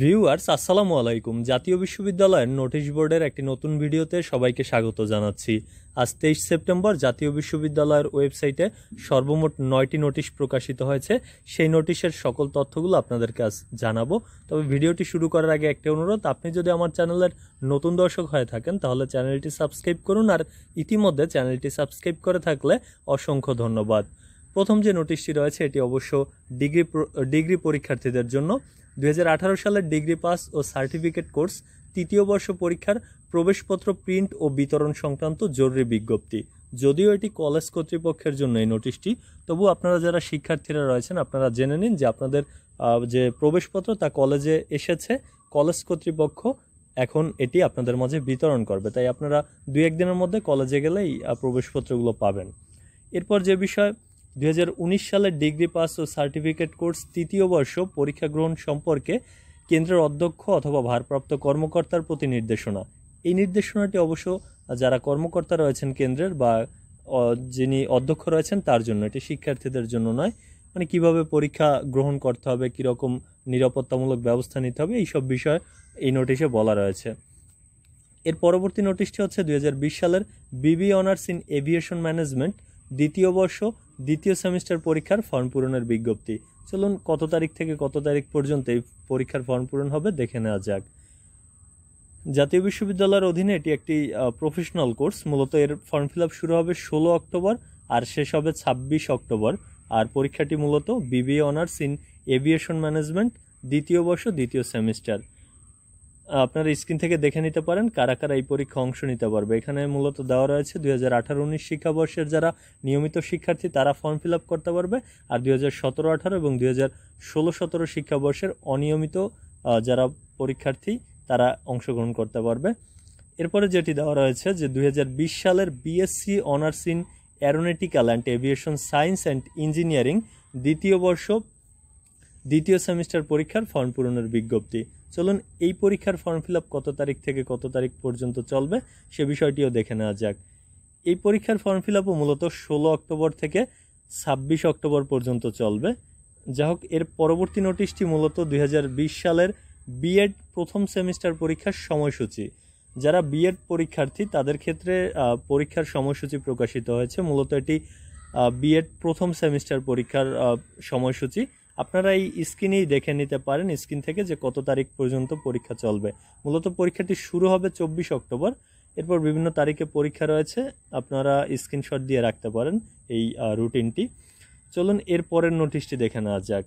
viewers আসসালামু আলাইকুম জাতীয় বিশ্ববিদ্যালয়ের নোটিশ বোর্ডের একটি নতুন ভিডিওতে সবাইকে স্বাগত জানাচ্ছি আজ তেইশ সেপ্টেম্বর জাতীয় বিশ্ববিদ্যালয়ের ওয়েবসাইটে সর্বমোট নয়টি নোটিশ প্রকাশিত হয়েছে সেই নোটিশের সকল তথ্যগুলো আপনাদের আজ জানাবো তবে ভিডিওটি শুরু করার আগে একটি অনুরোধ আপনি যদি আমার চ্যানেলের নতুন দর্শক হয়ে থাকেন তাহলে চ্যানেলটি সাবস্ক্রাইব করুন আর ইতিমধ্যে চ্যানেলটি সাবস্ক্রাইব করে থাকলে অসংখ্য ধন্যবাদ প্রথম যে নোটিশটি রয়েছে এটি অবশ্য ডিগ্রি ডিগ্রি পরীক্ষার্থীদের জন্য দু সালের ডিগ্রি পাস ও সার্টিফিকেট কোর্স তৃতীয় বর্ষ পরীক্ষার প্রবেশপত্র প্রিন্ট ও বিতরণ সংক্রান্ত জরুরি বিজ্ঞপ্তি যদিও এটি কলেজ কর্তৃপক্ষের জন্য এই নোটিশটি তবু আপনারা যারা শিক্ষার্থীরা রয়েছেন আপনারা জেনে নিন যে আপনাদের যে প্রবেশপত্র তা কলেজে এসেছে কলেজ কর্তৃপক্ষ এখন এটি আপনাদের মাঝে বিতরণ করবে তাই আপনারা দু একদিনের মধ্যে কলেজে গেলেই প্রবেশপত্রগুলো পাবেন এরপর যে বিষয় উনিশ সালের ডিগ্রি পাস ও সার্টিফিকেট কোর্স তৃতীয় বর্ষ পরীক্ষা গ্রহণ সম্পর্কে কেন্দ্রের অধ্যক্ষ অথবা ভারপ্রাপ্ত কর্মকর্তার প্রতি নির্দেশনা এই নির্দেশনাটি অবশ্য যারা কর্মকর্তা রয়েছেন কেন্দ্রের বা যিনি অধ্যক্ষ রয়েছেন তার জন্য এটি শিক্ষার্থীদের জন্য নয় মানে কিভাবে পরীক্ষা গ্রহণ করতে হবে কীরকম নিরাপত্তামূলক ব্যবস্থা নিতে হবে এইসব বিষয় এই নোটিশে বলা রয়েছে এর পরবর্তী নোটিশটি হচ্ছে দুই সালের বিবি অনার্স ইন এভিয়েশন ম্যানেজমেন্ট দ্বিতীয় বর্ষ দ্বিতীয় সেমিস্টার পরীক্ষার ফর্ম পূরণের বিজ্ঞপ্তি চলুন কত তারিখ থেকে কত তারিখ পর্যন্ত এই পরীক্ষার ফর্ম পূরণ হবে দেখে নেওয়া যাক জাতীয় বিশ্ববিদ্যালয়ের অধীনে এটি একটি প্রফেশনাল কোর্স মূলত এর ফর্ম ফিল শুরু হবে ষোলো অক্টোবর আর শেষ হবে ছাব্বিশ অক্টোবর আর পরীক্ষাটি মূলত BBA honours in aviation management দ্বিতীয় বর্ষ দ্বিতীয় সেমিস্টার আপনারা স্ক্রিন থেকে দেখে নিতে পারেন কারা কারা এই পরীক্ষা অংশ নিতে পারবে এখানে মূলত দেওয়া রয়েছে দুই হাজার আঠারো উনিশ শিক্ষাবর্ষের যারা নিয়মিত শিক্ষার্থী তারা ফর্ম ফিল আপ করতে পারবে আর দুই হাজার সতেরো আঠারো এবং দুই হাজার ষোলো সতেরো শিক্ষাবর্ষের অনিয়মিত যারা পরীক্ষার্থী তারা অংশগ্রহণ করতে পারবে এরপরে যেটি দেওয়া রয়েছে যে দুই সালের BSc honours in aeronautical and aviation science and engineering দ্বিতীয় বর্ষ দ্বিতীয় সেমিস্টার পরীক্ষার ফর্ম পূরণের বিজ্ঞপ্তি চলুন এই পরীক্ষার ফর্ম ফিল কত তারিখ থেকে কত তারিখ পর্যন্ত চলবে সে বিষয়টিও দেখে নেওয়া যাক এই পরীক্ষার ফর্ম ফিল মূলত ষোলো অক্টোবর থেকে ছাব্বিশ অক্টোবর পর্যন্ত চলবে যা হোক এর পরবর্তী নোটিশটি মূলত দুই সালের বিএড e প্রথম সেমিস্টার পরীক্ষার সময়সূচি যারা বিএড e পরীক্ষার্থী তাদের ক্ষেত্রে পরীক্ষার সময়সূচি প্রকাশিত হয়েছে মূলত এটি বিএড e প্রথম সেমিস্টার পরীক্ষার সময়সূচি আপনারা এই স্ক্রিনেই দেখে নিতে পারেন স্ক্রিন থেকে যে কত তারিখ পর্যন্ত পরীক্ষা চলবে মূলত পরীক্ষাটি শুরু হবে চব্বিশ অক্টোবর এরপর বিভিন্ন তারিখে পরীক্ষা রয়েছে আপনারা স্ক্রিনশট দিয়ে রাখতে পারেন এই রুটিনটি চলুন এর পরের নোটিশটি দেখে নেওয়া যাক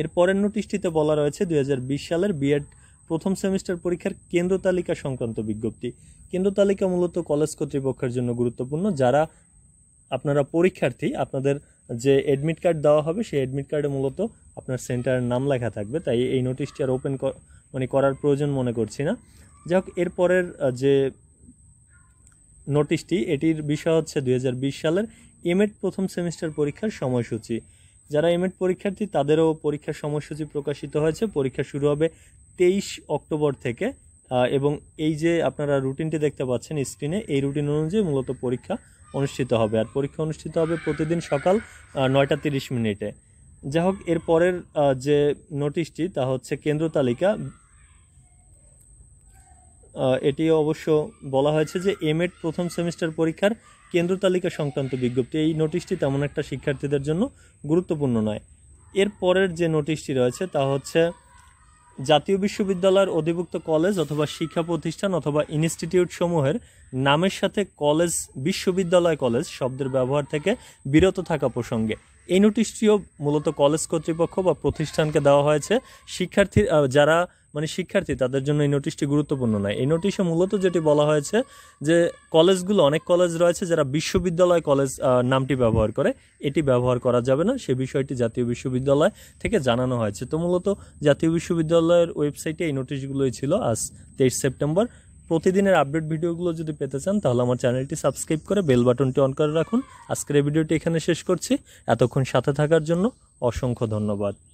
এর পরের নোটিশটিতে বলা রয়েছে দুই সালের বিএড প্রথম সেমিস্টার পরীক্ষার কেন্দ্র তালিকা সংক্রান্ত বিজ্ঞপ্তি কেন্দ্র তালিকা মূলত কলেজ কর্তৃপক্ষের জন্য গুরুত্বপূর্ণ যারা আপনারা পরীক্ষার্থী আপনাদের যে অ্যাডমিট কার্ড দেওয়া হবে সেই অ্যাডমিট কার্ডে মূলত আপনার সেন্টারের নাম লেখা থাকবে তাই এই নোটিশটি আর ওপেন মানে করার প্রয়োজন মনে করছি না যাই হোক এরপরের যে নোটিশটি এটির বিষয় হচ্ছে দুই সালের এমএড e প্রথম সেমিস্টার পরীক্ষার সময়সূচি যারা এমএড e পরীক্ষার্থী তাদেরও পরীক্ষার সময়সূচি প্রকাশিত হয়েছে পরীক্ষা শুরু হবে তেইশ অক্টোবর থেকে এবং এই যে আপনারা রুটিনটি দেখতে পাচ্ছেন স্ক্রিনে এই রুটিন অনুযায়ী মূলত পরীক্ষা অনুষ্ঠিত হবে আর পরীক্ষা অনুষ্ঠিত হবে প্রতিদিন সকাল নয়টা তিরিশ মিনিটে যাই হোক এর পরের যে নোটিশটি তা হচ্ছে কেন্দ্র তালিকা এটি অবশ্য বলা হয়েছে যে এম এড প্রথম সেমিস্টার পরীক্ষার কেন্দ্র তালিকা সংক্রান্ত বিজ্ঞপ্তি এই নোটিশটি তেমন একটা শিক্ষার্থীদের জন্য গুরুত্বপূর্ণ নয় এর পরের যে নোটিশটি রয়েছে তা হচ্ছে জাতীয় বিশ্ববিদ্যালয়ের অধিভুক্ত কলেজ অথবা শিক্ষা প্রতিষ্ঠান অথবা ইনস্টিটিউট সমূহের নামের সাথে কলেজ বিশ্ববিদ্যালয় কলেজ শব্দের ব্যবহার থেকে বিরত থাকা প্রসঙ্গে এই নোটিশটিও মূলত কলেজ কর্তৃপক্ষ বা প্রতিষ্ঠানকে দেওয়া হয়েছে শিক্ষার্থী যারা মানে শিক্ষার্থী তাদের জন্য এই নোটিশটি গুরুত্বপূর্ণ নয় এই নোটিশে মূলত যেটি বলা হয়েছে যে কলেজগুলো অনেক কলেজ রয়েছে যারা বিশ্ববিদ্যালয় কলেজ নামটি ব্যবহার করে এটি ব্যবহার করা যাবে না সে বিষয়টি জাতীয় বিশ্ববিদ্যালয় থেকে জানানো হয়েছে তো মূলত জাতীয় বিশ্ববিদ্যালয়ের ওয়েবসাইটে এই নোটিশগুলোই ছিল আজ তেইশ সেপ্টেম্বর প্রতিদিনের আপডেট ভিডিওগুলো যদি পেতে চান তাহলে আমার চ্যানেলটি সাবস্ক্রাইব করে বেল বাটনটি অন করে রাখুন আজকের এই ভিডিওটি এখানে শেষ করছি এতক্ষণ সাথে থাকার জন্য অসংখ্য ধন্যবাদ